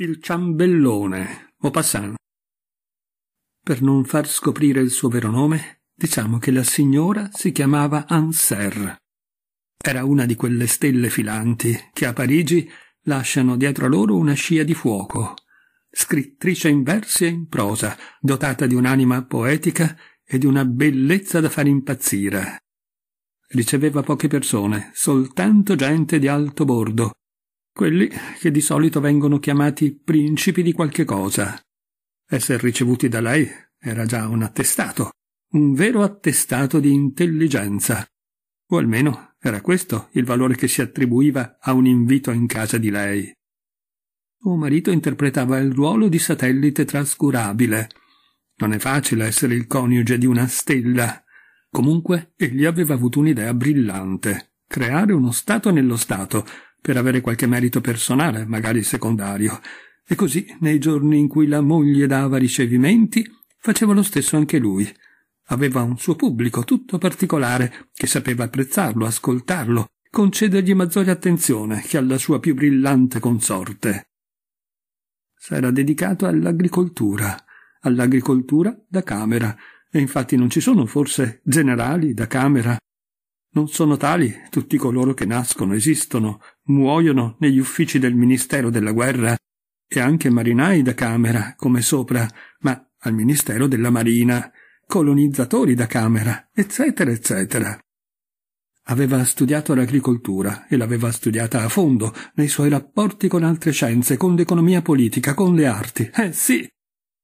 il ciambellone Maupassant. Per non far scoprire il suo vero nome, diciamo che la signora si chiamava Anser. Era una di quelle stelle filanti che a Parigi lasciano dietro a loro una scia di fuoco. Scrittrice in versi e in prosa, dotata di un'anima poetica e di una bellezza da far impazzire. Riceveva poche persone, soltanto gente di alto bordo, quelli che di solito vengono chiamati principi di qualche cosa. Essere ricevuti da lei era già un attestato, un vero attestato di intelligenza. O almeno era questo il valore che si attribuiva a un invito in casa di lei. Suo marito interpretava il ruolo di satellite trascurabile. Non è facile essere il coniuge di una stella. Comunque, egli aveva avuto un'idea brillante. Creare uno Stato nello Stato, per avere qualche merito personale, magari secondario, e così nei giorni in cui la moglie dava ricevimenti faceva lo stesso anche lui. Aveva un suo pubblico tutto particolare, che sapeva apprezzarlo, ascoltarlo, concedergli maggiore attenzione che alla sua più brillante consorte. S'era dedicato all'agricoltura, all'agricoltura da camera, e infatti non ci sono forse generali da camera non sono tali tutti coloro che nascono, esistono, muoiono negli uffici del Ministero della Guerra e anche marinai da Camera, come sopra, ma al Ministero della Marina, colonizzatori da Camera, eccetera, eccetera. Aveva studiato l'agricoltura e l'aveva studiata a fondo nei suoi rapporti con altre scienze, con l'economia politica, con le arti. Eh sì,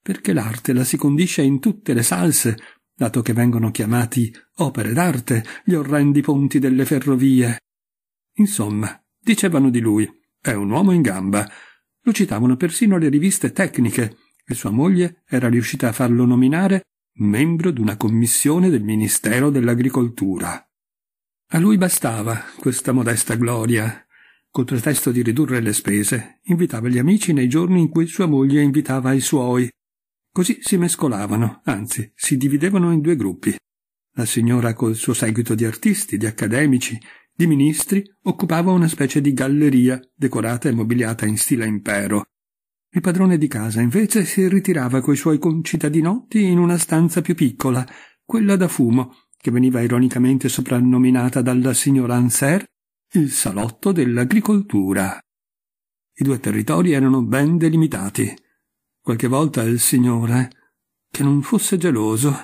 perché l'arte la si condisce in tutte le salse, dato che vengono chiamati opere d'arte gli orrendi ponti delle ferrovie. Insomma, dicevano di lui, è un uomo in gamba. Lo citavano persino le riviste tecniche e sua moglie era riuscita a farlo nominare membro di una commissione del Ministero dell'Agricoltura. A lui bastava questa modesta gloria. Col pretesto di ridurre le spese, invitava gli amici nei giorni in cui sua moglie invitava i suoi Così si mescolavano, anzi, si dividevano in due gruppi. La signora col suo seguito di artisti, di accademici, di ministri, occupava una specie di galleria decorata e mobiliata in stile impero. Il padrone di casa invece si ritirava coi suoi concittadinotti in una stanza più piccola, quella da fumo, che veniva ironicamente soprannominata dalla signora Anser il salotto dell'agricoltura. I due territori erano ben delimitati. Qualche volta il Signore, che non fosse geloso,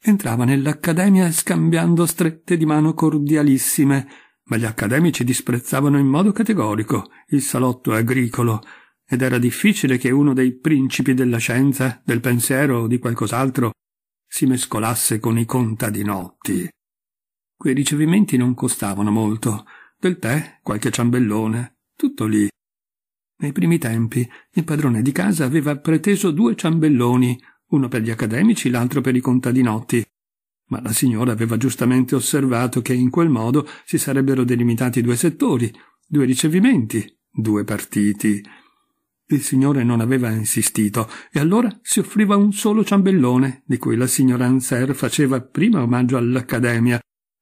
entrava nell'accademia scambiando strette di mano cordialissime, ma gli accademici disprezzavano in modo categorico il salotto agricolo, ed era difficile che uno dei principi della scienza, del pensiero o di qualcos'altro si mescolasse con i contadinotti. Quei ricevimenti non costavano molto, del tè, qualche ciambellone, tutto lì, nei primi tempi il padrone di casa aveva preteso due ciambelloni, uno per gli accademici, l'altro per i contadinotti. Ma la signora aveva giustamente osservato che in quel modo si sarebbero delimitati due settori, due ricevimenti, due partiti. Il signore non aveva insistito, e allora si offriva un solo ciambellone, di cui la signora Anser faceva prima omaggio all'Accademia,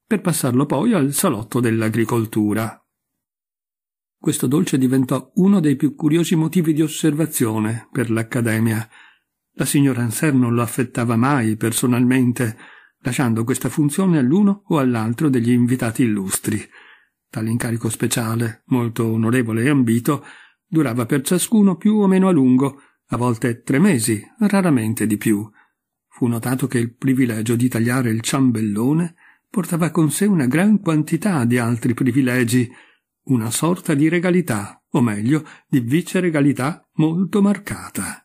per passarlo poi al salotto dell'agricoltura questo dolce diventò uno dei più curiosi motivi di osservazione per l'Accademia. La signora Anser non lo affettava mai personalmente, lasciando questa funzione all'uno o all'altro degli invitati illustri. Tale incarico speciale, molto onorevole e ambito, durava per ciascuno più o meno a lungo, a volte tre mesi, raramente di più. Fu notato che il privilegio di tagliare il ciambellone portava con sé una gran quantità di altri privilegi, una sorta di regalità, o meglio, di viceregalità molto marcata.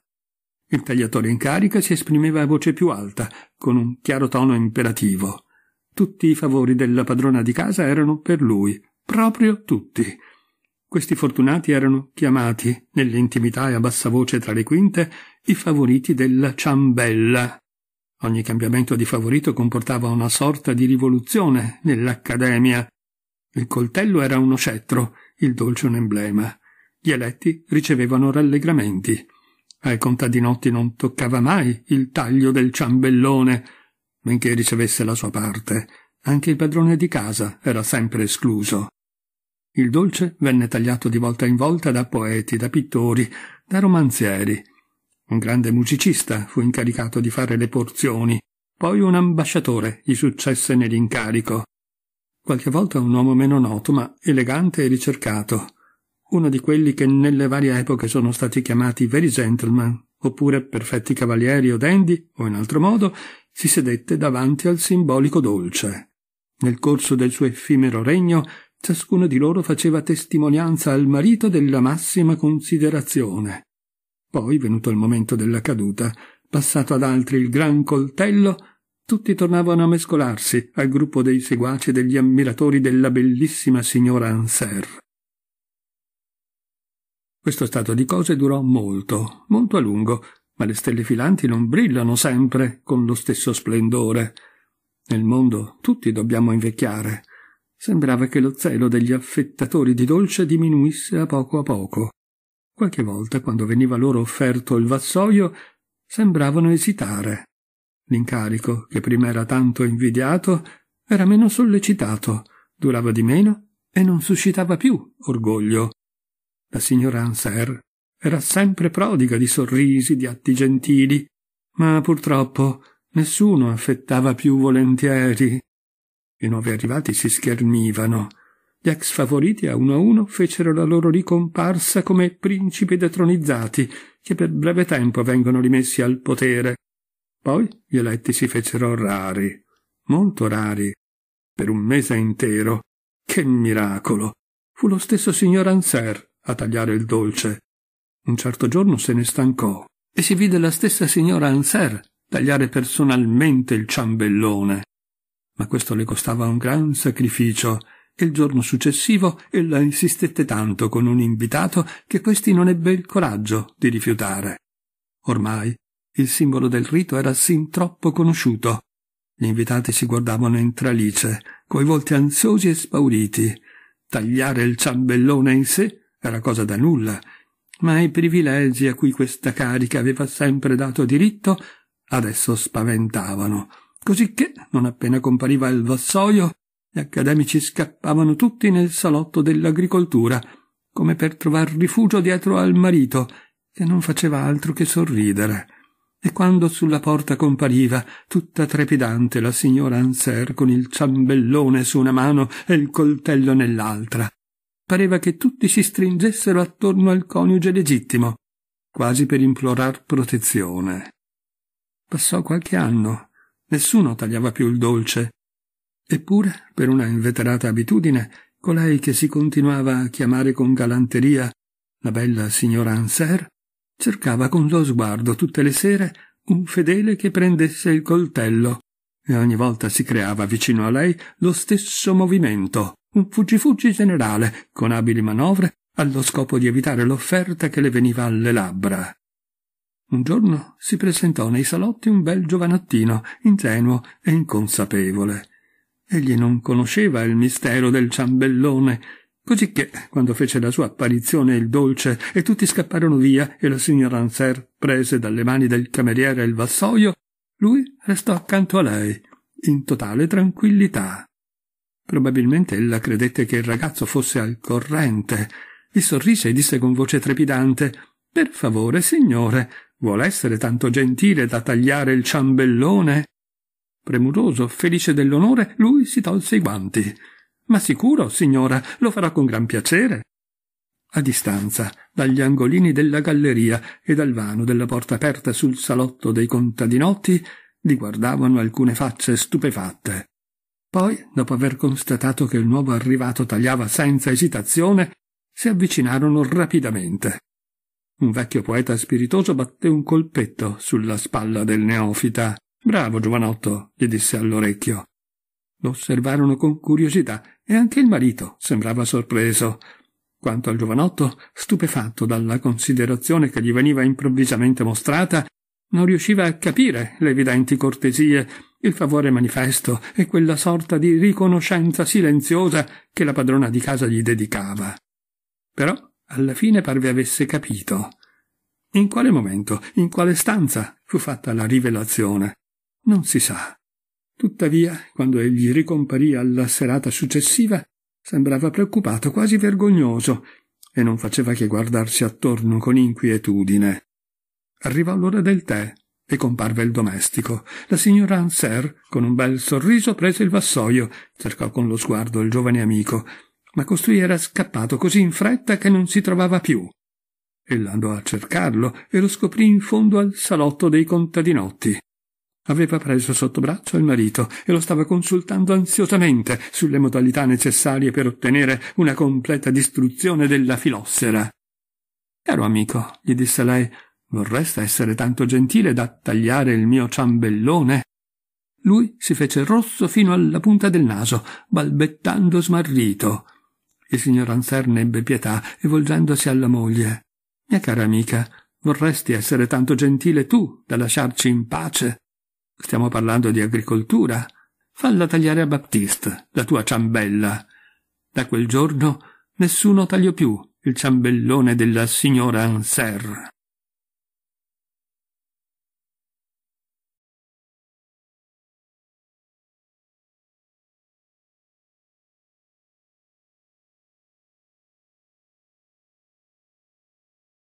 Il tagliatore in carica si esprimeva a voce più alta, con un chiaro tono imperativo. Tutti i favori della padrona di casa erano per lui, proprio tutti. Questi fortunati erano chiamati, nell'intimità e a bassa voce tra le quinte, i favoriti della ciambella. Ogni cambiamento di favorito comportava una sorta di rivoluzione nell'accademia, il coltello era uno scettro, il dolce un emblema. Gli eletti ricevevano rallegramenti. Ai contadinotti non toccava mai il taglio del ciambellone, benché ricevesse la sua parte. Anche il padrone di casa era sempre escluso. Il dolce venne tagliato di volta in volta da poeti, da pittori, da romanzieri. Un grande musicista fu incaricato di fare le porzioni, poi un ambasciatore gli successe nell'incarico qualche volta un uomo meno noto, ma elegante e ricercato, uno di quelli che nelle varie epoche sono stati chiamati veri gentleman, oppure perfetti cavalieri o dandy, o in altro modo, si sedette davanti al simbolico dolce. Nel corso del suo effimero regno, ciascuno di loro faceva testimonianza al marito della massima considerazione. Poi, venuto il momento della caduta, passato ad altri il gran coltello, tutti tornavano a mescolarsi al gruppo dei seguaci e degli ammiratori della bellissima signora Anser. Questo stato di cose durò molto, molto a lungo, ma le stelle filanti non brillano sempre con lo stesso splendore. Nel mondo tutti dobbiamo invecchiare. Sembrava che lo zelo degli affettatori di dolce diminuisse a poco a poco. Qualche volta, quando veniva loro offerto il vassoio, sembravano esitare. L'incarico, che prima era tanto invidiato, era meno sollecitato, durava di meno e non suscitava più orgoglio. La signora Anser era sempre prodiga di sorrisi, di atti gentili, ma purtroppo nessuno affettava più volentieri. I nuovi arrivati si schernivano. Gli ex favoriti a uno a uno fecero la loro ricomparsa come principi detronizzati, che per breve tempo vengono rimessi al potere poi gli eletti si fecero rari, molto rari, per un mese intero. Che miracolo! Fu lo stesso signor Anser a tagliare il dolce. Un certo giorno se ne stancò e si vide la stessa signora Anser tagliare personalmente il ciambellone. Ma questo le costava un gran sacrificio e il giorno successivo ella insistette tanto con un invitato che questi non ebbe il coraggio di rifiutare. Ormai il simbolo del rito era sin troppo conosciuto. Gli invitati si guardavano in tralice, coi volti ansiosi e spauriti. Tagliare il ciambellone in sé era cosa da nulla, ma i privilegi a cui questa carica aveva sempre dato diritto adesso spaventavano, cosicché, non appena compariva il vassoio, gli accademici scappavano tutti nel salotto dell'agricoltura, come per trovar rifugio dietro al marito, che non faceva altro che sorridere e quando sulla porta compariva, tutta trepidante, la signora Anser con il ciambellone su una mano e il coltello nell'altra. Pareva che tutti si stringessero attorno al coniuge legittimo, quasi per implorar protezione. Passò qualche anno, nessuno tagliava più il dolce. Eppure, per una inveterata abitudine, colei che si continuava a chiamare con galanteria la bella signora Anser, cercava con lo sguardo tutte le sere un fedele che prendesse il coltello e ogni volta si creava vicino a lei lo stesso movimento, un fuggifuggi generale, con abili manovre, allo scopo di evitare l'offerta che le veniva alle labbra. Un giorno si presentò nei salotti un bel giovanottino, ingenuo e inconsapevole. Egli non conosceva il mistero del ciambellone Cosicché, quando fece la sua apparizione il dolce e tutti scapparono via e la signora Anser prese dalle mani del cameriere il vassoio, lui restò accanto a lei, in totale tranquillità. Probabilmente ella credette che il ragazzo fosse al corrente. Gli sorrise e disse con voce trepidante Per favore, signore, vuol essere tanto gentile da tagliare il ciambellone? Premuroso, felice dell'onore, lui si tolse i guanti. Ma sicuro, signora, lo farò con gran piacere. A distanza, dagli angolini della galleria e dal vano della porta aperta sul salotto dei contadinotti, li guardavano alcune facce stupefatte. Poi, dopo aver constatato che il nuovo arrivato tagliava senza esitazione, si avvicinarono rapidamente. Un vecchio poeta spiritoso batté un colpetto sulla spalla del neofita. Bravo, giovanotto, gli disse all'orecchio. Lo osservarono con curiosità e anche il marito sembrava sorpreso. Quanto al giovanotto, stupefatto dalla considerazione che gli veniva improvvisamente mostrata, non riusciva a capire le evidenti cortesie, il favore manifesto e quella sorta di riconoscenza silenziosa che la padrona di casa gli dedicava. Però alla fine parve avesse capito. In quale momento, in quale stanza fu fatta la rivelazione? Non si sa. Tuttavia, quando egli ricomparì alla serata successiva, sembrava preoccupato, quasi vergognoso, e non faceva che guardarsi attorno con inquietudine. Arrivò l'ora del tè e comparve il domestico. La signora Anser, con un bel sorriso, prese il vassoio, cercò con lo sguardo il giovane amico, ma costui era scappato così in fretta che non si trovava più. Ella andò a cercarlo e lo scoprì in fondo al salotto dei contadinotti. Aveva preso sotto braccio il marito e lo stava consultando ansiosamente sulle modalità necessarie per ottenere una completa distruzione della filossera. Caro amico, gli disse lei, vorreste essere tanto gentile da tagliare il mio ciambellone? Lui si fece rosso fino alla punta del naso, balbettando smarrito. Il signor Anselmo ebbe pietà e volgendosi alla moglie. Mia cara amica, vorresti essere tanto gentile tu da lasciarci in pace? Stiamo parlando di agricoltura. Falla tagliare a Baptiste, la tua ciambella. Da quel giorno nessuno tagliò più il ciambellone della signora Anser.